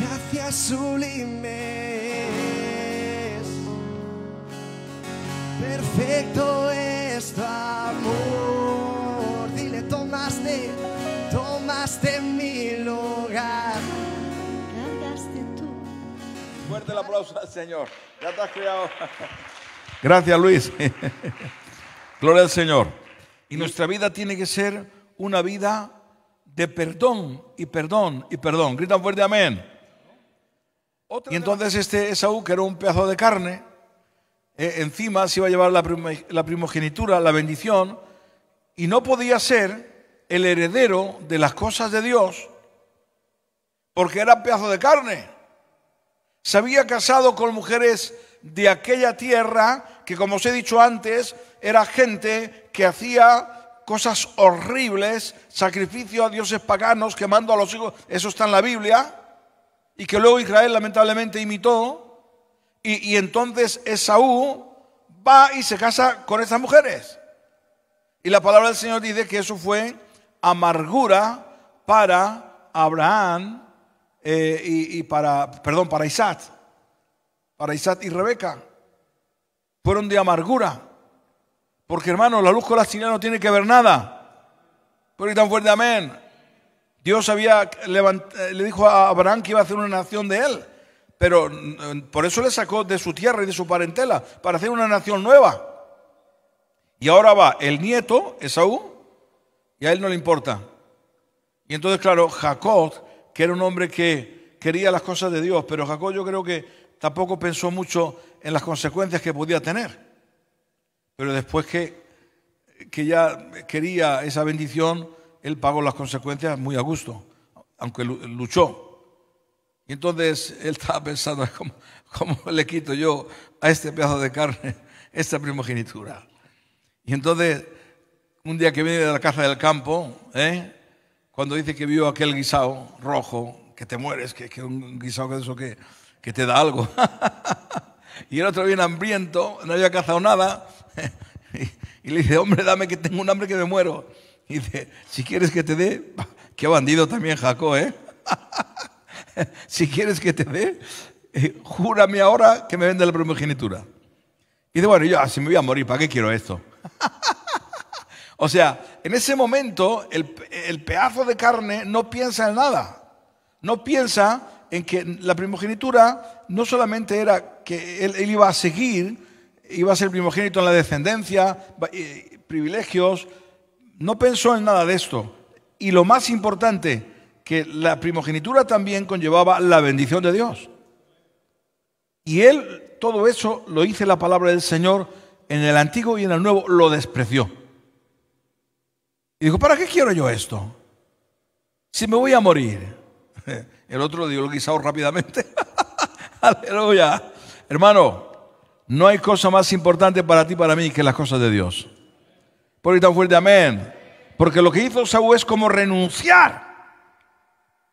Gracias sublimes, perfecto es tu amor. Dile, tomaste, tomaste mi lugar. Cargaste tú. Fuerte el aplauso al Señor. Ya has cuidado. Gracias, Luis. Gloria al Señor. Y nuestra vida tiene que ser una vida de perdón y perdón y perdón. Gritan fuerte amén. Y entonces este Esaú, que era un pedazo de carne, eh, encima se iba a llevar la, primogenitura, la bendición, y no podía ser el heredero de las cosas de Dios porque era pedazo de carne. Se había casado con mujeres de aquella tierra que, como os he dicho antes, era gente que hacía cosas horribles, sacrificio a dioses paganos, quemando a los hijos, eso está en la Biblia, y que luego Israel lamentablemente imitó, y, entonces Esaú va y se casa con estas mujeres. Y la palabra del Señor dice que eso fue amargura para Abraham eh, y, y, para, perdón, para Isaac, para Isaac y Rebeca. Fueron de amargura. Porque hermano, la luz con las no tiene que ver nada. Pero tan fuerte, amén. Dios había eh, le dijo a Abraham que iba a hacer una nación de él. Pero mm, por eso le sacó de su tierra y de su parentela, para hacer una nación nueva. Y ahora va el nieto, Esaú, y a él no le importa. Y entonces, claro, Jacob, que era un hombre que quería las cosas de Dios, pero Jacob yo creo que tampoco pensó mucho en las consecuencias que podía tener pero después que, que ya quería esa bendición, él pagó las consecuencias muy a gusto, aunque luchó. Y entonces él estaba pensando, ¿cómo, ¿cómo, le quito yo a este pedazo de carne esta primogenitura? Y entonces, un día que viene de la caza del campo, ¿eh? cuando dice que vio aquel guisado rojo, que te mueres, que, es un guisado que eso que, que te da algo. y el otro viene hambriento, no había cazado nada, y le dice, hombre, dame que tengo un hambre que me muero. Y dice, si quieres que te dé, qué bandido también Jacob, ¿eh? si quieres que te dé, eh, júrame ahora que me vende la primogenitura. Y dice, bueno, yo así me voy a morir, ¿para qué quiero esto? o sea, en ese momento el, el pedazo de carne no piensa en nada. No piensa en que la primogenitura no solamente era que él iba a seguir, iba a ser primogénito en la descendencia, privilegios. No pensó en nada de esto. Y lo más importante, que la primogenitura también conllevaba la bendición de Dios. Y él, todo eso lo hizo la palabra del Señor en el antiguo y en el nuevo, lo despreció. Y dijo, ¿para qué quiero yo esto? Si me voy a morir. El otro dio lo guisado rápidamente. Aleluya. Hermano, no hay cosa más importante para ti, para mí, que las cosas de Dios. Por ahí tan fuerte, amén. Porque lo que hizo Saúl es como renunciar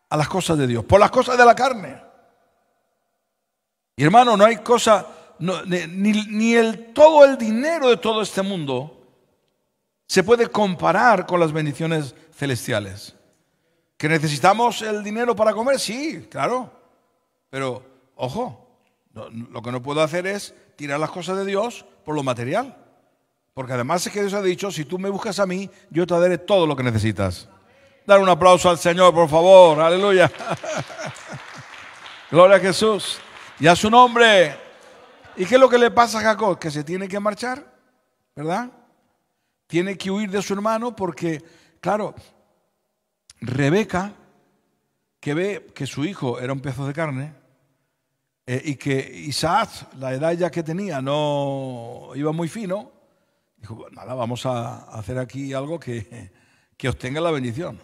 a las cosas de Dios, por las cosas de la carne. Y hermano, no hay cosa, ni, ni el, todo el dinero de todo este mundo se puede comparar con las bendiciones celestiales. ¿Que necesitamos el dinero para comer? Sí, claro. Pero, ojo, lo que no puedo hacer es tirar las cosas de Dios por lo material. Porque además es que Dios ha dicho, si tú me buscas a mí, yo te daré todo lo que necesitas. Dar un aplauso al Señor, por favor. Aleluya. Gloria a Jesús. Y a su nombre. ¿Y qué es lo que le pasa a Jacob? Que se tiene que marchar, ¿verdad? Tiene que huir de su hermano porque, claro, Rebeca, que ve que su hijo era un pedazo de carne, eh, y que Isaac, la edad ya que tenía, no iba muy fino, dijo, pues nada, vamos a hacer aquí algo que, que obtenga la bendición.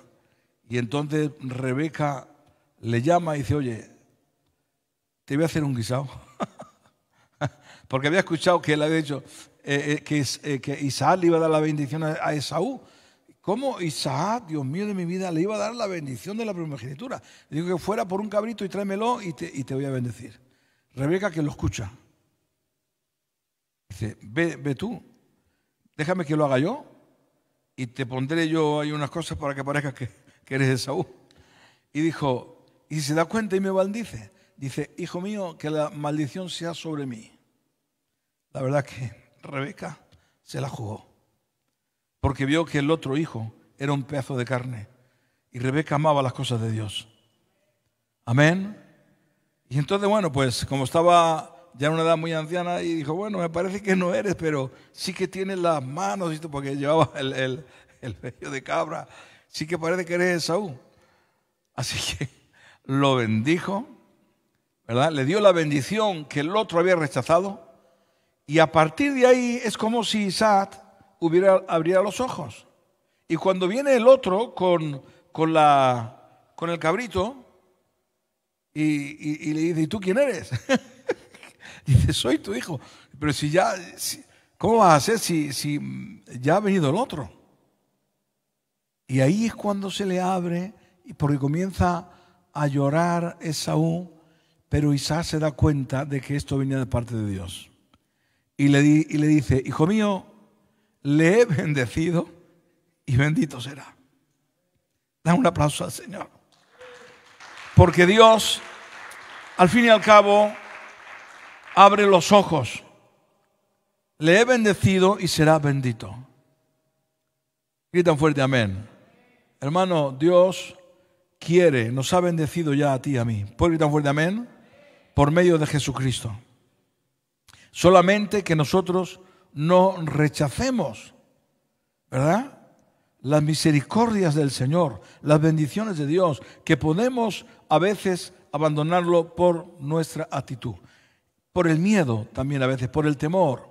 Y entonces Rebeca le llama y dice, oye, te voy a hacer un guisado. Porque había escuchado que él había dicho eh, eh, que, Isaac le iba a dar la bendición a, Esaú. ¿Cómo Isaac, Dios mío de mi vida, le iba a dar la bendición de la primogenitura? Digo que fuera por un cabrito y tráemelo y te voy a bendecir. Rebeca que lo escucha. Dice, ve, ve tú, déjame que lo haga yo y te pondré yo ahí unas cosas para que parezca que, eres de Saúl. Y dijo, y se da cuenta y me maldice. Dice, hijo mío, que la maldición sea sobre mí. La verdad que Rebeca se la jugó, porque vio que el otro hijo era un pedazo de carne y Rebeca amaba las cosas de Dios. Amén. Y entonces, bueno, pues como estaba ya en una edad muy anciana, y dijo, bueno, me parece que no eres, pero sí que tienes las manos, porque llevaba el, el, el vello de cabra, sí que parece que eres Saúl. Así que lo bendijo, ¿verdad? Le dio la bendición que el otro había rechazado, y a partir de ahí es como si Isaac hubiera, abriera los ojos. Y cuando viene el otro con, con, la, con el cabrito, y, le dice, ¿y tú quién eres? dice, soy tu hijo. Pero si ya, ¿cómo vas a hacer si, ya ha venido el otro? Y ahí es cuando se le abre, porque comienza a llorar Esaú, pero Isaac se da cuenta de que esto venía de parte de Dios. Y le, y le dice, hijo mío, le he bendecido y bendito será. Da un aplauso al Señor. Porque Dios, al fin y al cabo, abre los ojos. Le he bendecido y será bendito. Gritan fuerte, amén. Hermano, Dios quiere, nos ha bendecido ya a ti y a mí. ¿Puedes gritar fuerte, amén? Por medio de Jesucristo. Solamente que nosotros no rechacemos, ¿verdad? las misericordias del Señor, las bendiciones de Dios, que podemos a veces abandonarlo por nuestra actitud, por el miedo también a veces, por el temor,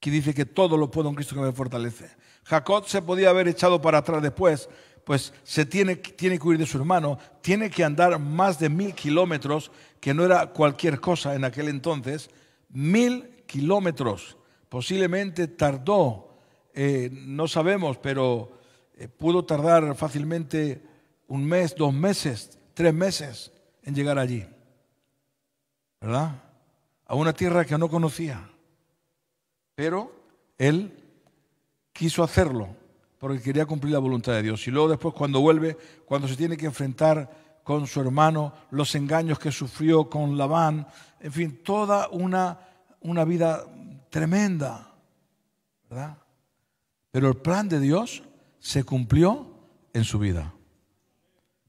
que dice que todo lo puedo en Cristo que me fortalece. Jacob se podía haber echado para atrás después, pues se tiene, tiene que huir de su hermano, tiene que andar más de mil kilómetros, que no era cualquier cosa en aquel entonces, mil kilómetros. Posiblemente tardó eh, no sabemos, pero eh, pudo tardar fácilmente un mes, dos meses, tres meses en llegar allí. ¿Verdad? A una tierra que no conocía. Pero él quiso hacerlo porque quería cumplir la voluntad de Dios. Y luego después cuando vuelve, cuando se tiene que enfrentar con su hermano, los engaños que sufrió con Labán, en fin, toda una, una vida tremenda, ¿verdad? Pero el plan de Dios se cumplió en su vida.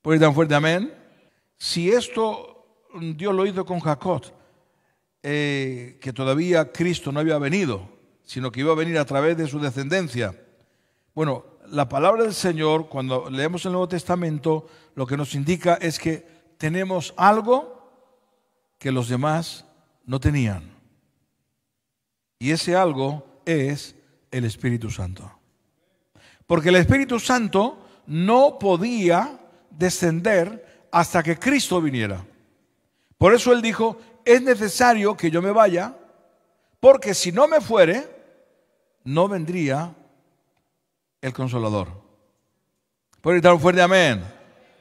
Por tan fuerte amén? Si esto Dios lo hizo con Jacob, eh, que todavía Cristo no había venido, sino que iba a venir a través de su descendencia. Bueno, la palabra del Señor, cuando leemos el Nuevo Testamento, lo que nos indica es que tenemos algo que los demás no tenían. Y ese algo es el Espíritu Santo porque el Espíritu Santo no podía descender hasta que Cristo viniera. Por eso él dijo, es necesario que yo me vaya, porque si no me fuere, no vendría el consolador. Por gritar un fuerte amén.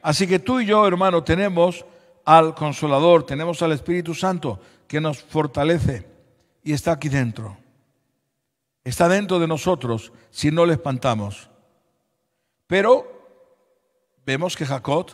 Así que tú y yo, hermano, tenemos al consolador, tenemos al Espíritu Santo que nos fortalece y está aquí dentro. Está dentro de nosotros si no le espantamos. Pero vemos que Jacob,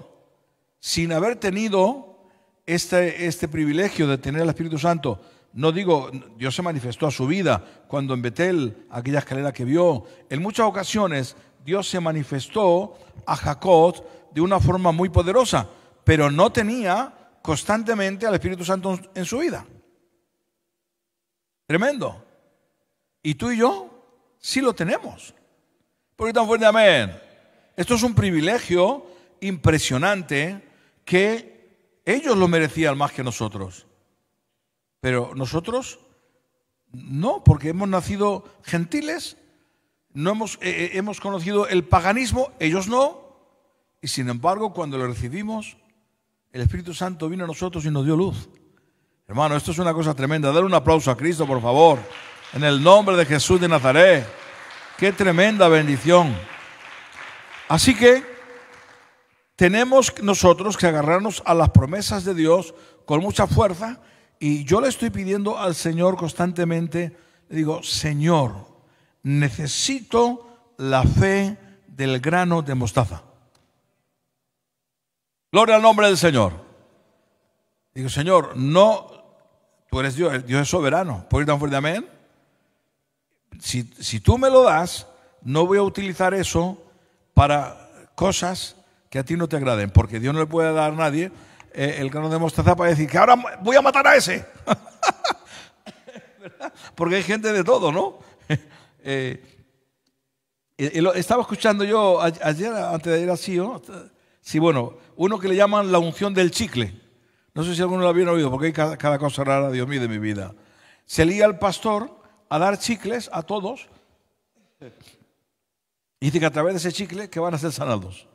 sin haber tenido este, este privilegio de tener al Espíritu Santo, no digo, Dios se manifestó a su vida cuando en Betel, aquella escalera que vio, en muchas ocasiones Dios se manifestó a Jacob de una forma muy poderosa, pero no tenía constantemente al Espíritu Santo en su vida. Tremendo. Y tú y yo sí lo tenemos. Porque tan fuerte amén. Esto es un privilegio impresionante que ellos lo merecían más que nosotros. Pero nosotros no, porque hemos nacido gentiles, no hemos, eh, eh, conocido el paganismo, ellos no. Y sin embargo, cuando lo recibimos, el Espíritu Santo vino a nosotros y nos dio luz. Hermano, esto es una cosa tremenda. Dar un aplauso a Cristo, por favor. En el nombre de Jesús de Nazaret. Qué tremenda bendición. Así que tenemos nosotros que agarrarnos a las promesas de Dios con mucha fuerza y yo le estoy pidiendo al Señor constantemente, le digo, Señor, necesito la fe del grano de mostaza. Gloria al nombre del Señor. Digo, Señor, no, tú eres Dios, Dios es soberano. ir tan fuerte amén? Si, si tú me lo das, no voy a utilizar eso para cosas que a ti no te agraden, porque Dios no le puede dar a nadie eh, el grano de mostaza para decir que ahora voy a matar a ese. porque hay gente de todo, ¿no? Eh, estaba escuchando yo ayer, antes de ayer así, ¿no? E sí, bueno, uno que le llaman la unción del chicle. No sé si alguno lo había oído, porque hay cada, cosa rara, Dios mío, de mi vida. Se lía el pastor a dar chicles a todos y dice que a través de ese chicle que van a ser sanados.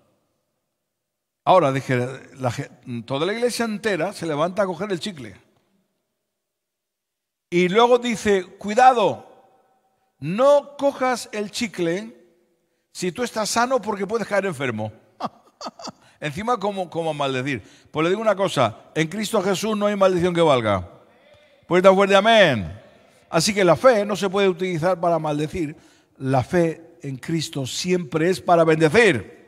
Ahora, dije, toda la iglesia entera se levanta a coger el chicle. Y luego dice, cuidado, no cojas el chicle si tú estás sano porque puedes caer enfermo. Encima, como, maldecir. Pues le digo una cosa, en Cristo Jesús no hay maldición que valga. Puerta fuerte, amén. Así que la fe no se puede utilizar para maldecir. La fe en Cristo siempre es para bendecir.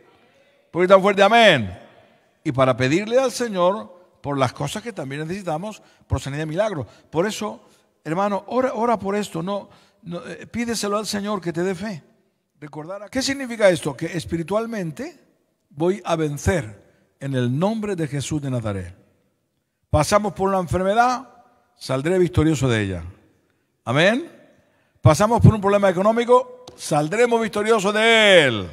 Porque tan fuerte, amén. Y para pedirle al Señor por las cosas que también necesitamos por sanidad y milagro. Por eso, hermano, ora, por esto. No, eh, pídeselo al Señor que te dé fe. Recordar ¿Qué significa esto? Que espiritualmente voy a vencer en el nombre de Jesús de Nazaret. Pasamos por una enfermedad, saldré victorioso de ella. Amén. Pasamos por un problema económico, saldremos victoriosos de Él.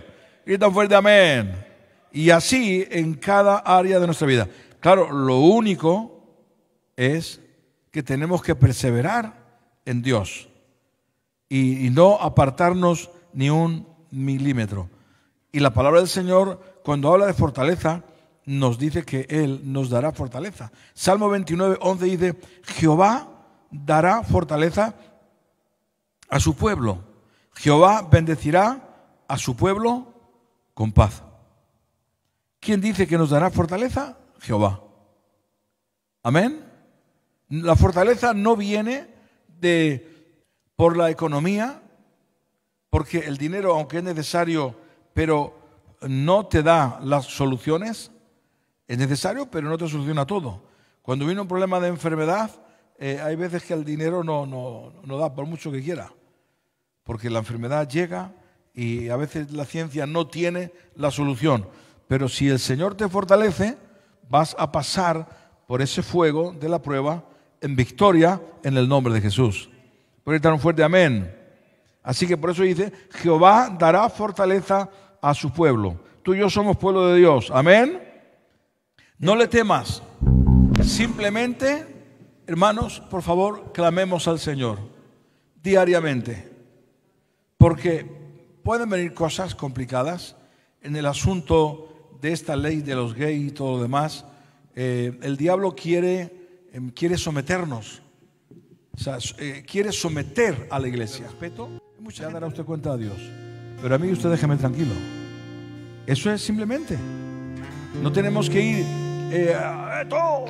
y tan fuerte amén. Y así en cada área de nuestra vida. Claro, lo único es que tenemos que perseverar en Dios y, y no apartarnos ni un milímetro. Y la palabra del Señor, cuando habla de fortaleza, nos dice que Él nos dará fortaleza. Salmo 29, 11 dice, Jehová dará fortaleza a su pueblo Jehová bendecirá a su pueblo con paz. ¿Quién dice que nos dará fortaleza? Jehová. Amén. La fortaleza no viene de por la economía, porque el dinero, aunque es necesario, pero no te da las soluciones, es necesario, pero no te soluciona todo. Cuando viene un problema de enfermedad, eh, hay veces que el dinero no, no da por mucho que quiera porque la enfermedad llega y a veces la ciencia no tiene la solución. Pero si el Señor te fortalece, vas a pasar por ese fuego de la prueba en victoria en el nombre de Jesús. Por fuerte amén. Así que por eso dice, Jehová dará fortaleza a su pueblo. Tú y yo somos pueblo de Dios. Amén. No le temas. Simplemente, hermanos, por favor, clamemos al Señor diariamente porque pueden venir cosas complicadas en el asunto de esta ley de los gays y todo lo demás. Eh, el diablo quiere, em, quiere someternos, eh, quiere someter a la iglesia. Respeto, ya dará usted cuenta a Dios, pero a mí usted déjeme tranquilo. Eso es simplemente. No tenemos que ir, eh, todo,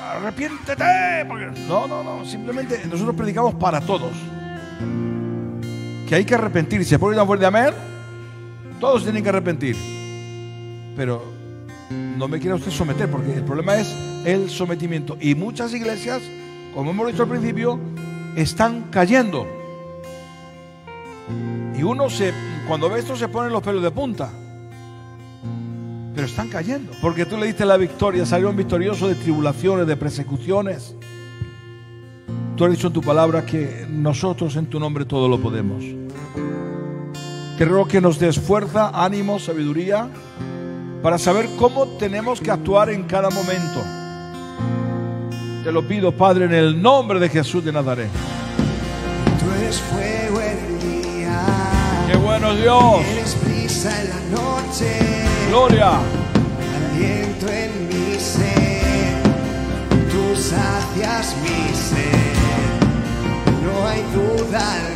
arrepiéntete. No, no, no, simplemente nosotros predicamos para todos que hay que se ¿Por una fuerte amén? Todos tienen que arrepentir. Pero no me quiera usted someter, porque el problema es el sometimiento. Y muchas iglesias, como hemos dicho al principio, están cayendo. Y uno se, cuando ve esto se ponen los pelos de punta. Pero están cayendo. Porque tú le diste la victoria, salieron victorioso de tribulaciones, de persecuciones. Tú has dicho en tu palabra que nosotros en tu nombre todo lo podemos. Te ruego que nos des fuerza, ánimo, sabiduría para saber cómo tenemos que actuar en cada momento. Te lo pido, Padre, en el nombre de Jesús de Nazaret. Tú eres fuego en día. Qué bueno Dios. Eres en la noche. Gloria. Aliento en mi ser. Tú sacias mi ser. No hay duda.